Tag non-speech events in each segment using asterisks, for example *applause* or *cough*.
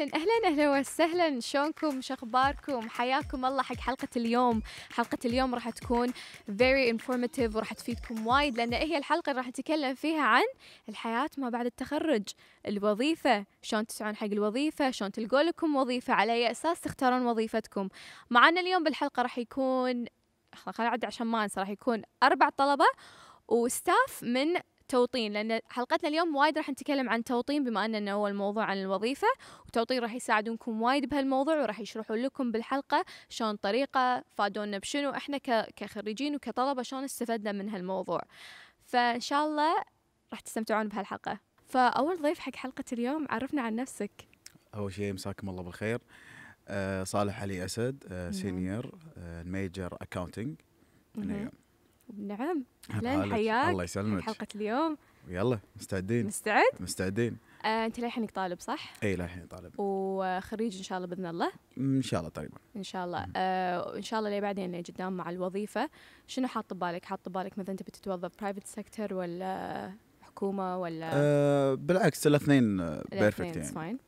اهلا اهلا اهلا وسهلا شلونكم شخباركم حياكم الله حق حلقه اليوم حلقه اليوم راح تكون فيري انفورماتيف وراح تفيدكم وايد لان هي الحلقه اللي راح نتكلم فيها عن الحياه ما بعد التخرج الوظيفه شلون تسعون حق الوظيفه شلون تلقوا لكم وظيفه على اي اساس تختارون وظيفتكم معنا اليوم بالحلقه راح يكون خلينا نعد عشان ما انسى راح يكون اربع طلبه وستاف من التوطين لان حلقتنا اليوم وايد راح نتكلم عن توطين بما انه هو الموضوع عن الوظيفه وتوطين راح يساعدونكم وايد بهالموضوع وراح يشرحوا لكم بالحلقه شلون طريقه فادونا بشنو احنا كخريجين وكطلبه شلون استفدنا من هالموضوع فان شاء الله راح تستمتعون بهالحلقه فاول ضيف حق حلقه اليوم عرفنا عن نفسك اول شيء مساكم الله بالخير آه، صالح علي اسد سينيور ميجر اكاونتنج نعم اهلا حياك الله يسلمك حلقة اليوم يلا مستعدين مستعد؟ مستعدين آه، انت للحين طالب صح؟ اي للحين طالب وخريج ان شاء الله باذن الله؟ ان شاء الله تقريبا ان شاء الله آه، ان شاء الله اللي بعدين قدام مع الوظيفه شنو حاط ببالك؟ حاط ببالك مثلا انت بتتوظف برايفت سيكتور ولا حكومه ولا آه بالعكس الاثنين بيرفكت يعني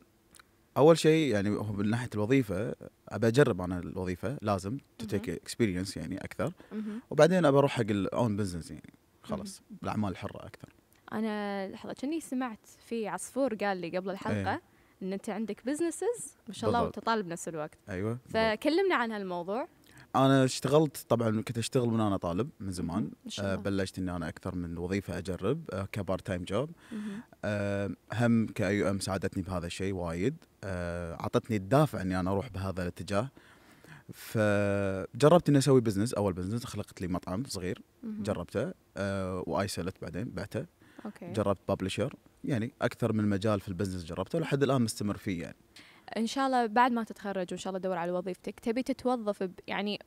اول شيء يعني من ناحيه الوظيفه ابى اجرب انا الوظيفه لازم تو تيك اكسبيرينس يعني اكثر وبعدين ابى اروح حق الاون بزنس يعني خلاص الاعمال الحره اكثر انا لحظه كني سمعت في عصفور قال لي قبل الحلقه ايه. ان انت عندك بزنسز ما شاء الله وتطالب بنفس الوقت ايوه فكلمنا عن هالموضوع انا اشتغلت طبعا كنت اشتغل من انا طالب من زمان آه بلشت اني انا اكثر من وظيفه اجرب آه كبارت تايم جوب آه هم كاي ام ساعدتني بهذا الشيء وايد آه، اعطتني الدافع اني انا اروح بهذا الاتجاه فجربت اني اسوي بزنس اول بزنس خلقت لي مطعم صغير مم. جربته سيلت آه، بعدين بعته أوكي. جربت ببلشر يعني اكثر من مجال في البزنس جربته لحد الان مستمر فيه يعني ان شاء الله بعد ما تتخرج وان شاء الله تدور على وظيفتك تبي تتوظف يعني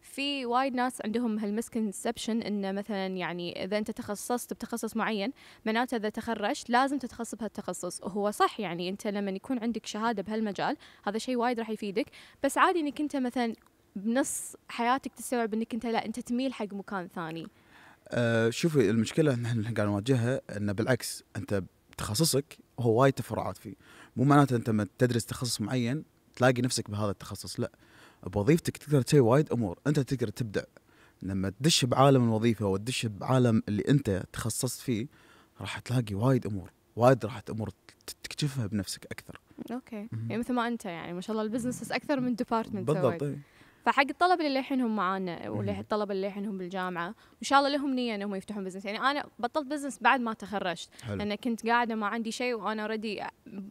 في وايد ناس عندهم هالمسكنسبشن انه مثلا يعني اذا انت تخصصت بتخصص معين معناته اذا تخرجت لازم تتخصص بهالتخصص وهو صح يعني انت لما يكون عندك شهاده بهالمجال هذا شيء وايد راح يفيدك بس عادي انك انت مثلا بنص حياتك تستوعب انك انت لا انت تميل حق مكان ثاني أه شوفي المشكله نحن قاعد نواجهها انه بالعكس انت تخصصك هو وايد تفرعات فيه مو معناته انت لما تدرس تخصص معين تلاقي نفسك بهذا التخصص لا بوظيفتك تقدر تسوي وايد امور انت تقدر تبدع لما تدش بعالم الوظيفه وتدش بعالم اللي انت تخصصت فيه راح تلاقي وايد امور وايد راح امور تكتشفها بنفسك اكثر اوكي يعني مثل ما انت يعني ما شاء الله البزنسز اكثر من ديبارتمنت بالضبط إيه. فحق الطلبه اللي الحين هم معانا والطلبه اللي الحين هم بالجامعه وان شاء الله لهم نيه انهم يفتحون بزنس يعني انا بطلت بزنس بعد ما تخرجت حلو. لان كنت قاعده ما عندي شيء وانا اوريدي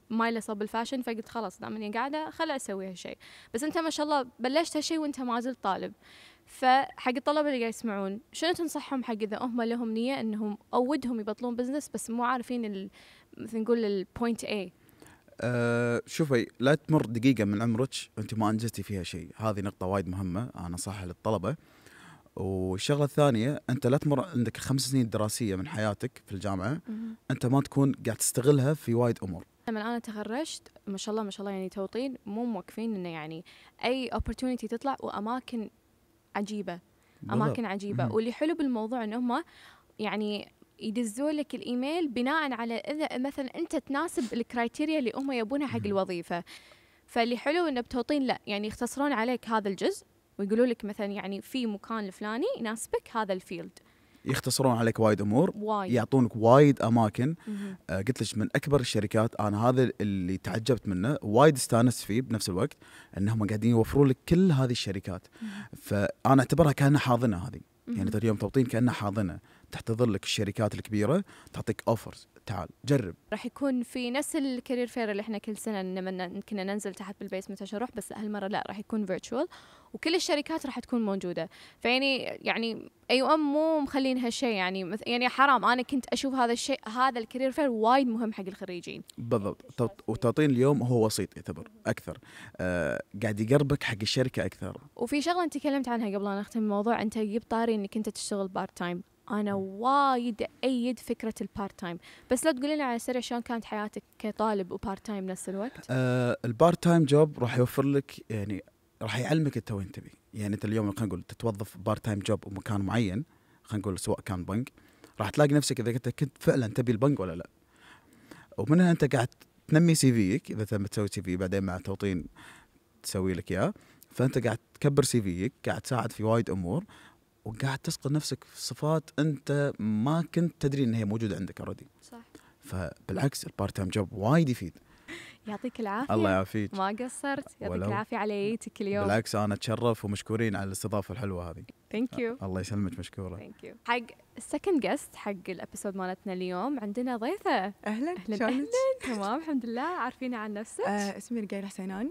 مايله صوب الفاشن فقلت خلاص دام اني قاعده خل اسوي هالشيء بس انت ما شاء الله بلشت هالشيء وانت ما زلت طالب فحق الطلبة اللي قاعد يسمعون شنو تنصحهم حق إذا هم لهم نية إنهم أودهم يبطلون بزنس بس مو عارفين مثل نقول البوينت اي أه شوفي لا تمر دقيقة من عمرك وانت ما انجزتي فيها شيء، هذه نقطة وايد مهمة انا صح للطلبة. والشغلة الثانية انت لا تمر عندك خمس سنين دراسية من حياتك في الجامعة انت ما تكون قاعد تستغلها في وايد امور. لما انا تخرجت ما شاء الله ما شاء الله يعني توطين مو موقفين انه يعني اي opportunity تطلع واماكن عجيبة اماكن عجيبة واللي حلو بالموضوع ان هم يعني يدزوا لك الايميل بناء على اذا مثلا انت تناسب الكرايتيريا اللي هم يبونها حق الوظيفه فاللي حلو انه بتوطين لا يعني يختصرون عليك هذا الجزء ويقولوا لك مثلا يعني في مكان الفلاني يناسبك هذا الفيلد يختصرون عليك وايد امور وايد. يعطونك وايد اماكن آه قلت لك من اكبر الشركات انا هذا اللي تعجبت منه وايد استانست فيه بنفس الوقت انهم قاعدين يوفرون لك كل هذه الشركات مم. فانا اعتبرها كانها حاضنه هذه يعني اليوم توطين كانها حاضنه تحتضر لك الشركات الكبيره تعطيك اوفرز تعال جرب راح يكون في نفس الكارير فير اللي احنا كل سنه لما كنا ننزل تحت بالبيس متشرح بس هالمره لا راح يكون فيرتشوال وكل الشركات راح تكون موجوده فيعني يعني اي أيوة ام مو مخلين هالشيء يعني يعني حرام انا كنت اشوف هذا الشيء هذا الكارير فير وايد مهم حق الخريجين بالضبط وتعطين اليوم هو وسيط يعتبر اكثر آه قاعد يقربك حق الشركه اكثر وفي شغله انت تكلمت عنها قبل ان اختم الموضوع انت جبت طاري انك انت تشتغل بارت تايم انا وايد ايد فكره البارت تايم بس لا تقولي لنا على سريع شلون كانت حياتك كطالب وبارت تايم نفس الوقت آه البارت تايم جوب راح يوفر لك يعني راح يعلمك انت وين تبي يعني انت اليوم خلينا نقول تتوظف بارت تايم جوب بمكان معين خلينا نقول سواء كان بنك راح تلاقي نفسك اذا انت كنت فعلا تبي البنك ولا لا ومنها انت قاعد تنمي سي فيك اذا تم تسوي سي في بعدين مع التوطين تسوي لك اياه فانت قاعد تكبر سي فيك قاعد تساعد في وايد امور وقاعد تسقط نفسك في صفات انت ما كنت تدري ان هي موجوده عندك اوريدي صح فبالعكس البارت تايم جوب وايد يفيد يعطيك العافيه الله يعافيك ما قصرت يعطيك العافيه على ايتك اليوم بالعكس انا اتشرف ومشكورين على الاستضافه الحلوه هذه ثانك يو الله يسلمك مشكوره ثانك يو حق السكند جست حق الابيسود مالتنا اليوم عندنا ضيفه اهلا اهلا اهلا تمام الحمد لله عارفين عن نفسك آه اسمي رجال حسينان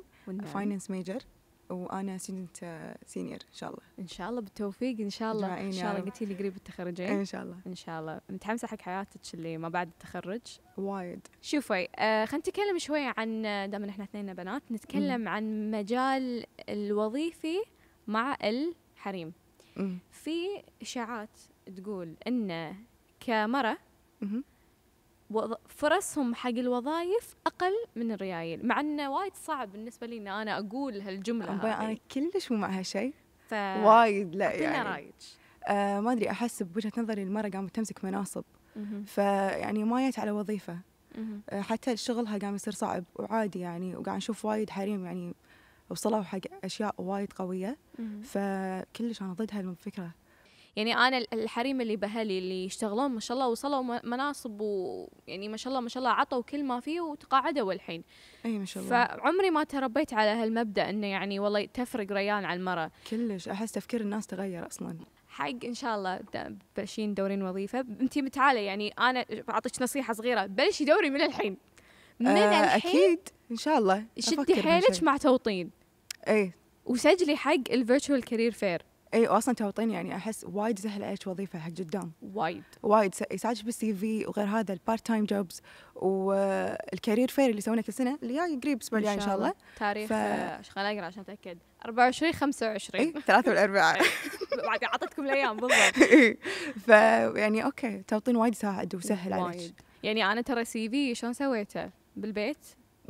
فاينانس ميجر وانا سنت سينيور ان شاء الله ان شاء الله بالتوفيق ان شاء الله ان شاء الله قلتي لي قريب التخرجين ان شاء الله ان شاء الله متحمسه حق حياتك اللي ما بعد التخرج وايد شوفي آه خلينا نتكلم شوي عن آه، دام احنا اثنين بنات نتكلم م. عن مجال الوظيفي مع الحريم م. في اشاعات تقول ان كمرأة فرصهم حق الوظائف اقل من الريايل مع انه وايد صعب بالنسبه لي ان انا اقول هالجمله هذه انا كلش مو مع هالشيء ف... وايد لا يعني رايج. آه ما ادري احس بوجهه نظري المراه قامت تمسك مناصب فيعني ما جت على وظيفه آه، حتى شغلها قام يصير صعب وعادي يعني وقاعد نشوف وايد حريم يعني وصلوا حق اشياء وايد قويه فكلش انا ضد هالفكره يعني انا الحريم اللي بهلي اللي يشتغلون ما شاء الله وصلوا مناصب ويعني ما شاء الله ما شاء الله عطوا كل ما فيه وتقاعدوا الحين اي ما شاء الله فعمري ما تربيت على هالمبدا انه يعني والله تفرق ريان على المراه كلش احس تفكير الناس تغير اصلا حق ان شاء الله بلشين دورين وظيفه انت متعاله يعني انا بعطيك نصيحه صغيره بلشي دوري من الحين من آه الحين اكيد ان شاء الله شدي حيلك مع توطين اي وسجلي حق الفيرتشوال كارير فير اي واصلا توطين يعني احس وايد سهل عليك وظيفه حق قدام وايد وايد يساعدك بالسي في وغير هذا البارت تايم جوبز والكارير فير اللي سوينا كل سنه اللي جاي قريب الاسبوع الجاي ان شاء الله تاريخ ف... خليني آه، اقرا عشان اتاكد 24 25 اي ثلاثة والاربعاء *laughs* إيه، بعد اعطتكم الايام بالضبط *laughs* فيعني اوكي توطين وايد يساعد وسهل وايد. عليك يعني انا ترى سي في شلون سويته بالبيت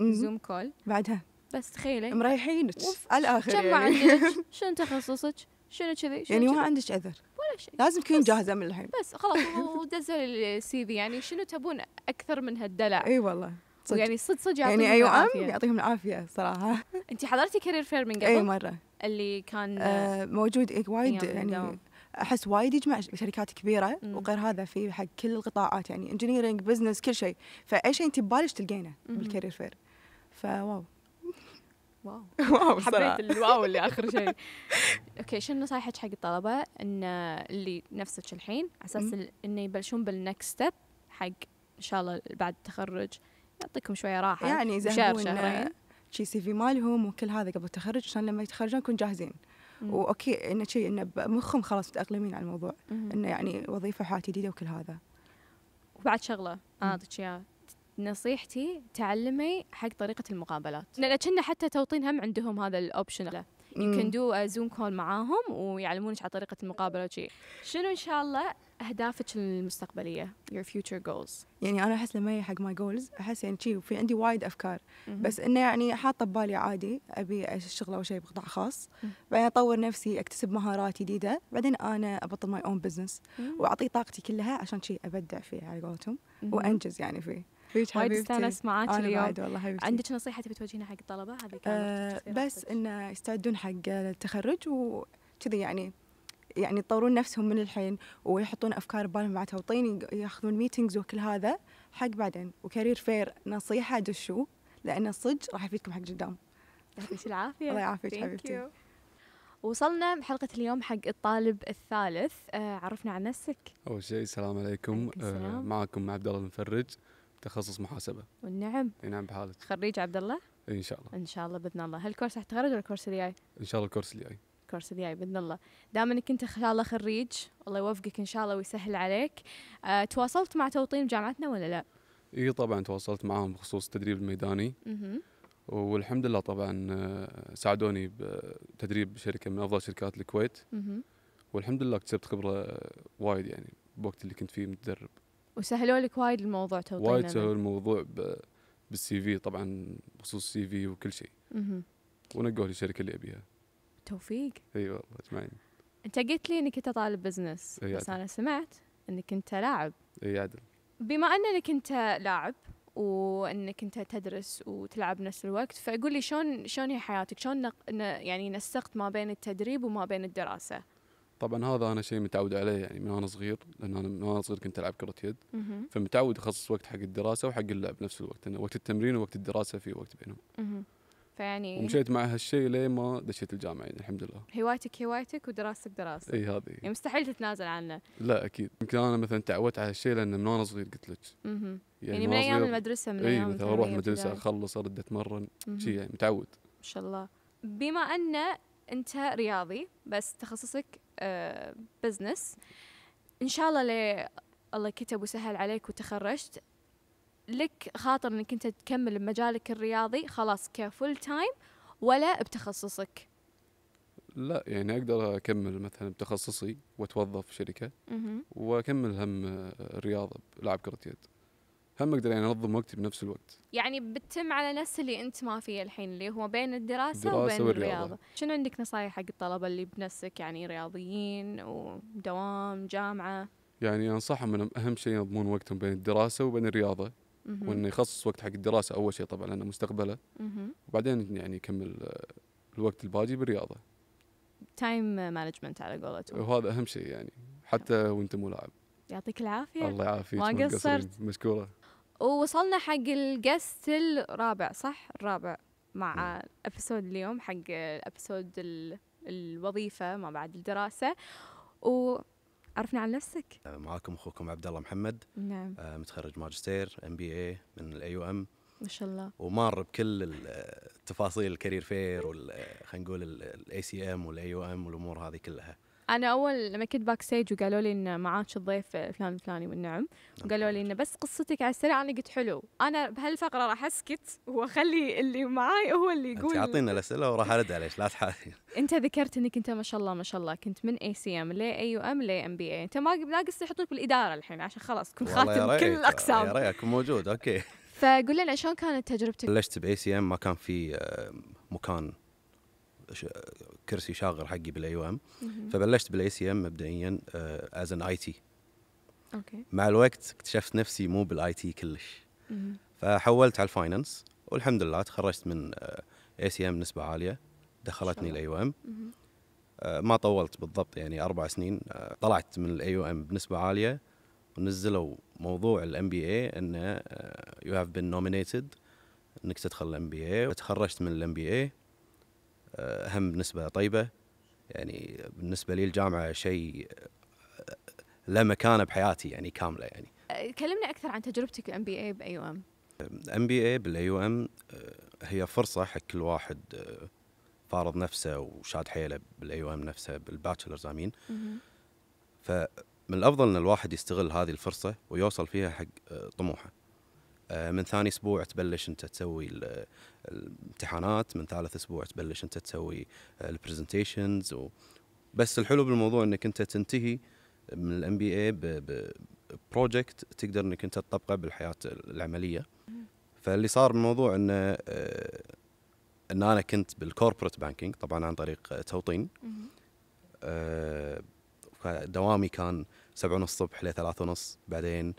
زوم كول بعدها بس تخيلي مريحينك على الاخر كم يعني. عندك *laughs* شنو تخصصك شنو كذي يعني ما عندك عذر ولا شيء لازم تكون جاهزه من الحين بس خلاص *laughs* ودزل السي في يعني شنو تبون اكثر من هالدلع اي والله صدق يعني صدق صدق يعني اي أيوة آه، عام يعطيهم العافيه صراحه *laughs* انت حضرتي كارير فير من قبل؟ اي مره اللي كان آه موجود وايد يعني احس وايد يجمع شركات كبيره مم. وغير هذا في حق كل القطاعات يعني انجينيرنج بزنس كل شيء فاي شيء انت ببالك تلقينه بالكارير فير فواو واو *laughs* واو حبيت الواو اللي اخر شيء *laughs* اوكي شنو نصايحك حق الطلبه ان اللي نفسك الحين على اساس انه يبلشون بالنكست ستيب حق ان شاء الله بعد التخرج يعطيكم شويه راحه يعني شهر شهرين شي سي في مالهم وكل هذا قبل التخرج عشان لما يتخرجون نكون جاهزين واوكي انه شيء انه بمخهم خلاص متاقلمين على الموضوع انه يعني وظيفه وحياه جديده وكل هذا وبعد شغله اعطيك اياها نصيحتي تعلمي حق طريقه المقابلات لان كنا حتى توطين هم عندهم هذا الاوبشن يمكن دو زوم كول معاهم ويعلمونك على طريقه المقابله وشي شنو ان شاء الله اهدافك المستقبليه your future goals يعني انا احس لما حق ماي جولز احس يعني شي في عندي وايد افكار بس انه يعني حاطه ببالي عادي ابي اشتغل اول شيء بقطاع خاص بعدين اطور نفسي اكتسب مهارات جديده بعدين انا ابطل ماي اون بزنس واعطي طاقتي كلها عشان شي ابدع فيه على قولتهم وانجز يعني فيه وايد استانس معاك اليوم بعد والله حبيبتي عندك نصيحه تبي توجهينها حق الطلبه هذه أه بس انه يستعدون حق التخرج وكذي يعني يعني يطورون نفسهم من الحين ويحطون افكار ببالهم مع توطين ياخذون ميتينجز وكل هذا حق بعدين وكارير فير نصيحه دشوا لان صدق راح يفيدكم حق قدام يعطيك العافيه الله يعافيك حبيبتي وصلنا بحلقة اليوم حق الطالب الثالث آه، عرفنا عن نفسك أول شيء السلام عليكم آه، السلام. معكم عبد الله المفرج تخصص محاسبه والنعم اي نعم بحالك خريج عبد الله اي ان شاء الله ان شاء الله باذن الله هل كورس راح تخرج ولا الكورس الجاي ان شاء الله الكورس الجاي الكورس الجاي باذن الله دام انك انت ان شاء الله خريج الله يوفقك ان شاء الله ويسهل عليك أه، تواصلت مع توطين جامعتنا ولا لا اي طبعا تواصلت معهم بخصوص التدريب الميداني والحمد لله طبعا آه، ساعدوني بتدريب شركه من افضل شركات الكويت والحمد لله اكتسبت خبره وايد يعني بوقت اللي كنت فيه متدرب وسهلوا لك وايد الموضوع تو وايد طيب سهلوا نعم. الموضوع بالسي في طبعا بخصوص السي في وكل شيء ونقوا لي الشركه اللي ابيها توفيق اي والله اجمعين انت قلت لي انك انت طالب بزنس أي بس انا سمعت انك انت لاعب اي عدل بما انك انت لاعب وانك انت تدرس وتلعب بنفس الوقت فقول لي شلون شلون هي حياتك شلون يعني نسقت ما بين التدريب وما بين الدراسه طبعا هذا انا شيء متعود عليه يعني من وانا صغير لان انا من وانا صغير كنت العب كره يد فمتعود اخصص وقت حق الدراسه وحق اللعب نفس الوقت انه وقت التمرين ووقت الدراسه في وقت بينهم فيعني ومشيت مع هالشيء لين ما دشيت الجامعه يعني الحمد لله هوايتك هوايتك ودراستك دراستك اي هذه يعني مستحيل تتنازل عنه لا اكيد يمكن انا مثلا تعودت على هالشيء لان من وانا صغير قلت لك يعني, يعني من ايام المدرسه من ايام مثلا اروح المدرسه اخلص ارد اتمرن شيء يعني متعود ما شاء الله بما ان انت رياضي بس تخصصك آه بزنس ان شاء الله لي الله كتب وسهل عليك وتخرجت لك خاطر انك انت تكمل بمجالك الرياضي خلاص كفول تايم ولا بتخصصك لا يعني اقدر اكمل مثلا بتخصصي واتوظف في شركه واكمل هم الرياضه آه، بلعب كره يد هم اقدر يعني انظم وقتي بنفس الوقت يعني بتتم على نفس اللي انت ما فيه الحين اللي هو بين الدراسه, الدراسة وبين والرياضة. الرياضه شنو عندك نصايح حق الطلبه اللي بنفسك يعني رياضيين ودوام جامعه يعني انصحهم انهم اهم شيء ينظمون وقتهم بين الدراسه وبين الرياضه وانه يخصص وقت حق الدراسه اول شيء طبعا لانه مستقبله وبعدين يعني يكمل الوقت الباقي بالرياضه تايم مانجمنت على قولتهم وهذا اهم شيء يعني حتى وانت ملاعب يعطيك العافيه الله يعافيك ما قصرت مشكوره ووصلنا حق الجست الرابع صح الرابع مع ابيسود اليوم حق الابيسود الوظيفه ما بعد الدراسه وعرفنا عن نفسك أه، معاكم اخوكم عبد الله محمد نعم أه، متخرج ماجستير ام بي اي من الاي يو ام ما شاء الله ومار بكل التفاصيل الكارير فير خلينا نقول الاي سي ام والاي يو ام والامور هذه كلها انا اول لما كنت باك ستيج وقالوا لي ان معاك الضيف فلان الفلاني والنعم وقالوا لي انه بس قصتك على السريع انا قلت حلو انا بهالفقره راح اسكت واخلي اللي معاي هو اللي يقول انت اعطينا الاسئله وراح ارد عليك لا تحاولين *laughs* انت ذكرت انك انت ما شاء الله ما شاء الله كنت من اي سي ام لاي اي ام لاي ام بي اي انت ما ناقص يحطونك بالاداره الحين عشان خلاص تكون خاتم كل الاقسام يا اكون موجود اوكي فقول لنا شلون كانت تجربتك؟ بلشت باي سي ام ما كان في آه، مكان كرسي شاغر حقي بالاي ام فبلشت بالاي سي ام مبدئيا از ان اي تي اوكي مع الوقت اكتشفت نفسي مو بالاي تي كلش فحولت على الفاينانس والحمد لله تخرجت من اي سي ام نسبه عاليه دخلتني الاي ام آه، ما طولت بالضبط يعني اربع سنين آه، طلعت من الاي ام بنسبه عاليه ونزلوا موضوع الام بي اي انه يو هاف بين نومينيتد انك تدخل الام بي اي وتخرجت من الام بي اي هم بالنسبة طيبة يعني بالنسبة لي الجامعة شيء له مكانة بحياتي يعني كاملة يعني كلمنا أكثر عن تجربتك ام بي إيه اي باي يو ام الام بي إيه اي بالاي يو ام هي فرصة حق كل واحد فارض نفسه وشاد حيله بالاي يو ام نفسها بالباتشلرز امين فمن الافضل ان الواحد يستغل هذه الفرصه ويوصل فيها حق طموحه آه، من ثاني اسبوع تبلش انت تسوي الامتحانات من ثالث اسبوع تبلش انت تسوي آه، البرزنتيشنز بس الحلو بالموضوع انك انت تنتهي من الام بي اي ببروجكت تقدر انك انت تطبقه بالحياه العمليه فاللي صار بالموضوع انه آه، ان انا كنت بالكوربريت بانكينج طبعا عن طريق توطين دوامي كان سبعة ونص الصبح ل ونص بعدين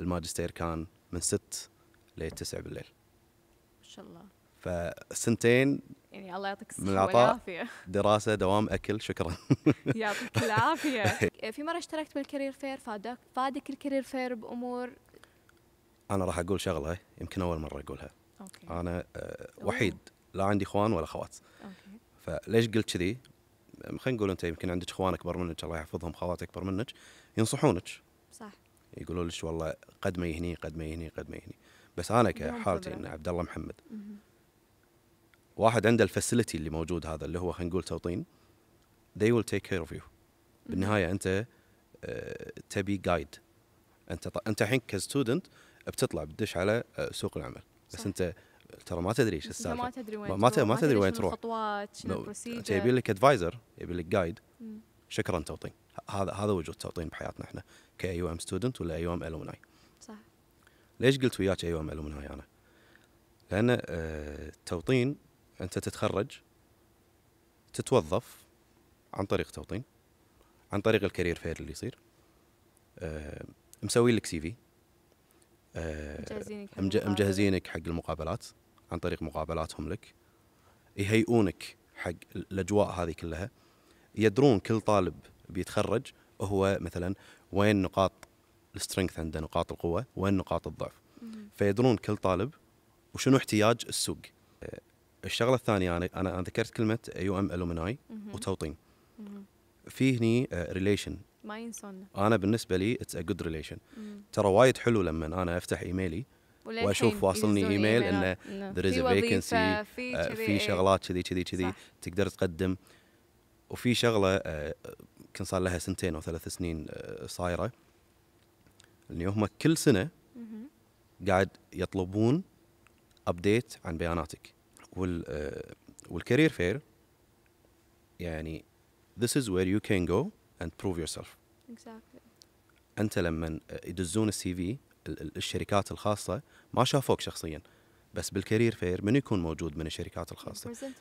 الماجستير كان من ست ل 9 بالليل ما شاء الله فسنتين يعني الله يعطيك الصحة والعافية دراسة دوام أكل شكرا *laughs* يعطيك العافية *laughs* في مرة اشتركت بالكارير فير فادك فادك الكارير فير بأمور أنا راح أقول شغلة يمكن أول مرة أقولها أوكي. أنا آه، وحيد لا عندي إخوان ولا أخوات أوكي. فليش قلت كذي خلينا نقول أنت يمكن عندك إخوان أكبر منك الله يحفظهم خوات أكبر منك ينصحونك صح يقولوا لك والله قد ما يهني قد ما يهني قد ما يهني بس انا كحالتي ان عبد الله محمد واحد عنده الفاسيلتي اللي موجود هذا اللي هو خلينا نقول توطين they will take care of you بالنهايه انت آه، تبي جايد انت انت الحين كستودنت بتطلع بتدش على آه، سوق العمل بس انت ترى ما تدري ايش السالفه ما تدري وين ما, ما تدري وين تروح خطوات شنو البروسيجر يبي لك ادفايزر يبي لك جايد شكرا توطين هذا هذا وجود توطين بحياتنا احنا كاي يو ام ستودنت ولا اي يو ام الومناي صح ليش قلت وياك اي يو ام الومناي انا؟ لان التوطين آه، انت تتخرج تتوظف عن طريق توطين عن طريق الكارير فير اللي يصير آه، مسوي لك سي في آه، مجهزينك حق مجهزينك حق المقابلات عن طريق مقابلاتهم لك يهيئونك حق الاجواء هذه كلها يدرون كل طالب بيتخرج هو مثلا وين نقاط السترينث عنده نقاط القوه وين نقاط الضعف فيدرون كل طالب وشنو احتياج السوق الشغله الثانيه انا انا ذكرت كلمه يو ام الومناي وتوطين في هني ريليشن آه، ما ينسون انا بالنسبه لي اتس ا جود ريليشن ترى وايد حلو لما انا افتح ايميلي واشوف واصلني ايميل انه ذير از فيكنسي في آه، شغلات كذي كذي كذي تقدر تقدم وفي شغله آه، كان صار لها سنتين او ثلاث سنين آه، صايره اللي هم كل سنه قاعد يطلبون ابديت عن بياناتك وال آه، والكارير فير يعني this is where you can go and prove yourself exactly انت لما يدزون السي في الشركات الخاصه ما شافوك شخصيا بس بالكارير فير من يكون موجود من الشركات الخاصه؟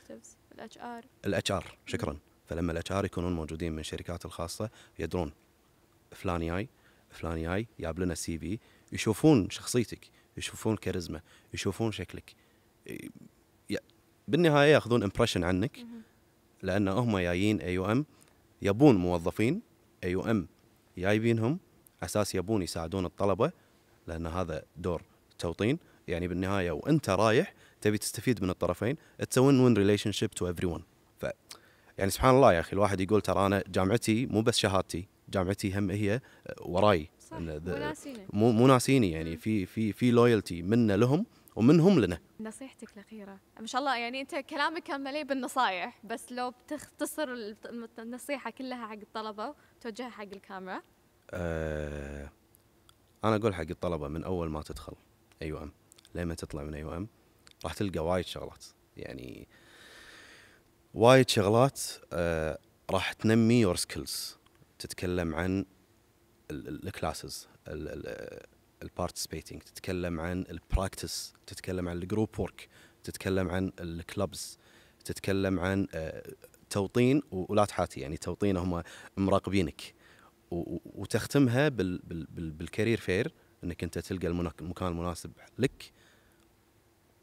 الاتش ار الاتش ار شكرا فلما الاتش ار يكونون موجودين من الشركات الخاصه يدرون فلان جاي فلان جاي جاب لنا سي في يشوفون شخصيتك يشوفون كاريزما يشوفون شكلك بالنهايه ياخذون امبريشن عنك لان هم جايين اي يو ام يبون موظفين اي يو ام جايبينهم اساس يبون يساعدون الطلبه لان هذا دور توطين يعني بالنهايه وانت رايح تبي تستفيد من الطرفين اتس وين وين ريليشن شيب تو ايفري ون يعني سبحان الله يا اخي الواحد يقول ترى انا جامعتي مو بس شهادتي جامعتي هم هي وراي صح مو مو ناسيني يعني في في في لويالتي منا لهم ومنهم لنا نصيحتك الأخيرة ما شاء الله يعني أنت كلامك كان مليء بالنصائح بس لو بتختصر النصيحة كلها حق الطلبة توجهها حق الكاميرا أه أنا أقول حق الطلبة من أول ما تدخل أي أيوة أم لما تطلع من أي أيوة أم راح تلقى وايد شغلات يعني وايد شغلات آه، راح تنمي يور سكيلز تتكلم عن الكلاسز البارتسبيتنج تتكلم عن البراكتس تتكلم عن الجروب ورك تتكلم عن الكلبز تتكلم عن آه، توطين ولا تحاتي يعني توطين هم مراقبينك وتختمها بالكارير فير انك انت تلقى المكان المناسب لك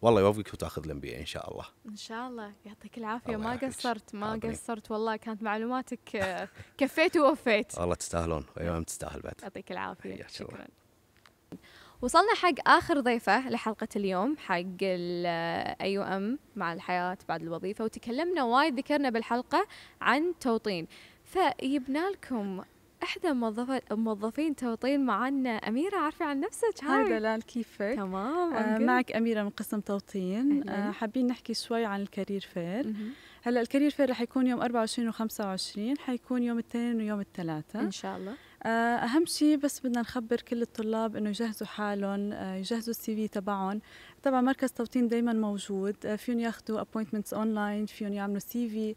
والله يوفقك وتاخذ الام بي ان شاء الله ان شاء الله يعطيك العافيه ما قصرت ما قصرت والله كانت معلوماتك آه، كفيت ووفيت والله تستاهلون وايام أيوة، تستاهل بعد يعطيك العافيه شكرا وصلنا حق اخر ضيفه لحلقه اليوم حق الاي ام آه، مع الحياه بعد الوظيفه وتكلمنا وايد ذكرنا بالحلقه عن توطين فجبنا لكم احدى موظفين توطين معنا اميره عارفه عن نفسك هاي دلال كيفك تمام آه معك اميره من قسم توطين آه حابين نحكي شوي عن الكارير فير هلا الكارير فير رح يكون يوم 24 و25 حيكون يوم الاثنين ويوم الثلاثاء ان شاء الله آه، اهم شيء بس بدنا نخبر كل الطلاب انه يجهزوا حالهم آه، يجهزوا السي في تبعهم طبعا مركز توطين دائما موجود آه، فيهم ياخذوا ابوينتمنتس اونلاين فيهم يعملوا سي في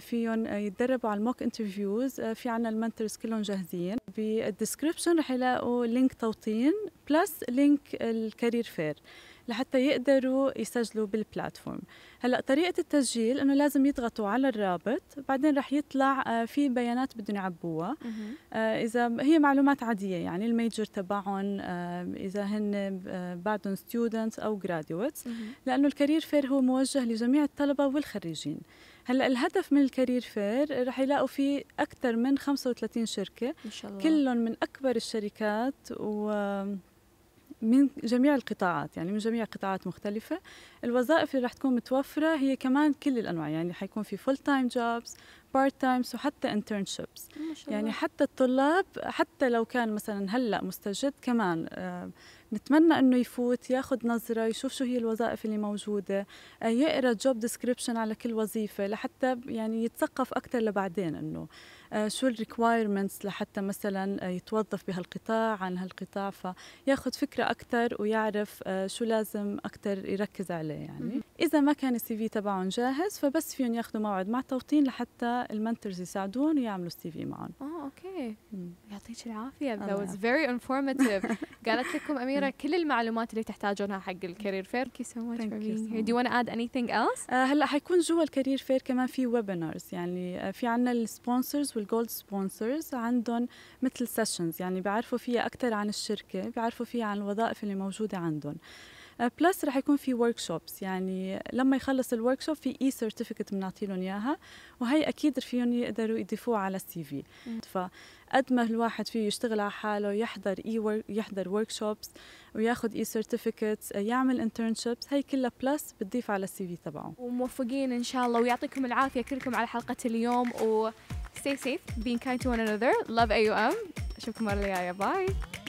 فيهم يتدربوا على الموك انترفيوز في عنا المنترز كلهم جاهزين بالديسكربشن رح يلاقوا لينك توطين بلس لينك الكارير فير لحتى يقدروا يسجلوا بالبلاتفورم هلا طريقه التسجيل انه لازم يضغطوا على الرابط بعدين رح يطلع آه، في بيانات بدهم يعبوها آه، اذا هي معلومات عاديه يعني الميجر تبعهم آه، اذا هن بعدهم ستودنتس او جراديويتس لانه الكارير فير هو موجه لجميع الطلبه والخريجين هلا الهدف من الكارير فير رح يلاقوا فيه اكثر من 35 شركه ان شاء الله كلهم من اكبر الشركات و من جميع القطاعات يعني من جميع قطاعات مختلفة الوظائف اللي رح تكون متوفرة هي كمان كل الأنواع يعني حيكون في فول تايم جوبز بارت تايمز وحتى انترنشيبس يعني حتى الطلاب حتى لو كان مثلا هلا مستجد كمان آه، نتمنى انه يفوت ياخذ نظره يشوف شو هي الوظائف اللي موجوده آه، يقرا جوب ديسكريبشن على كل وظيفه لحتى يعني يتثقف اكثر لبعدين انه آه، شو الريكوايرمنتس لحتى مثلا يتوظف بهالقطاع عن هالقطاع فياخذ فكره اكثر ويعرف شو لازم اكثر يركز عليه يعني اذا ما كان السي في تبعهم جاهز فبس فيهم ياخذوا موعد مع التوطين لحتى المنترز يساعدون ويعملوا السي في معهم اه اوكي يعطيك العافيه that was very informative *laughs* قالت لكم اميره كل المعلومات اللي تحتاجونها حق الكارير فير thank you so much for being here do you want to add anything else آه، هلا حيكون جوا الكارير فير كمان في ويبينرز يعني آه، في عندنا السبونسرز والجولد سبونسرز عندهم مثل سيشنز يعني بيعرفوا فيها اكثر عن الشركه بيعرفوا فيها عن الوظائف اللي موجوده عندهم بلس uh, رح يكون في ورك شوبس يعني لما يخلص الورك شوب في اي سيرتيفيكت بنعطي لهم اياها وهي اكيد فيهم يقدروا يضيفوها على السي في فقد ما الواحد فيه يشتغل على حاله يحضر اي يحضر ورك شوبس وياخذ اي سيرتيفيكت يعمل انترنشيبس هي كلها بلس بتضيف على السي في تبعه وموفقين ان شاء الله ويعطيكم العافيه كلكم على حلقه اليوم و stay safe being kind to one another love AUM اشوفكم المره الجايه باي